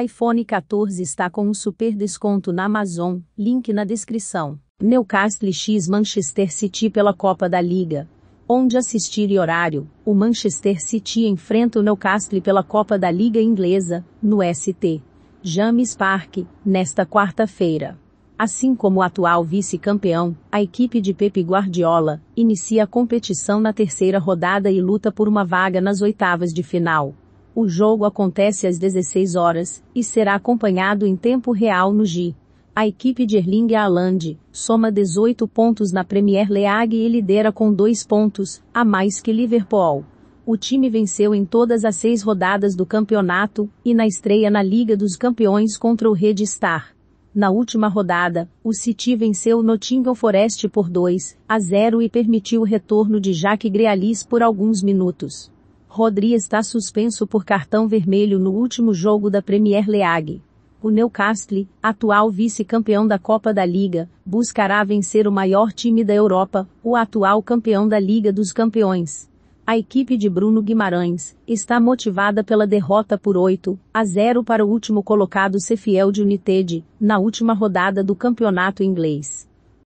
iPhone 14 está com um super desconto na Amazon, link na descrição. Newcastle x Manchester City pela Copa da Liga. Onde assistir e horário, o Manchester City enfrenta o Newcastle pela Copa da Liga Inglesa, no ST. James Park, nesta quarta-feira. Assim como o atual vice-campeão, a equipe de Pepe Guardiola inicia a competição na terceira rodada e luta por uma vaga nas oitavas de final. O jogo acontece às 16 horas e será acompanhado em tempo real no GI. A equipe de Erling Haaland soma 18 pontos na Premier League e lidera com 2 pontos, a mais que Liverpool. O time venceu em todas as seis rodadas do campeonato e na estreia na Liga dos Campeões contra o Red Star. Na última rodada, o City venceu o Nottingham Forest por 2 a 0 e permitiu o retorno de Jack Grealish por alguns minutos. Rodri está suspenso por cartão vermelho no último jogo da Premier League. O Newcastle, atual vice-campeão da Copa da Liga, buscará vencer o maior time da Europa, o atual campeão da Liga dos Campeões. A equipe de Bruno Guimarães está motivada pela derrota por 8 a 0 para o último colocado Sheffield United, na última rodada do campeonato inglês.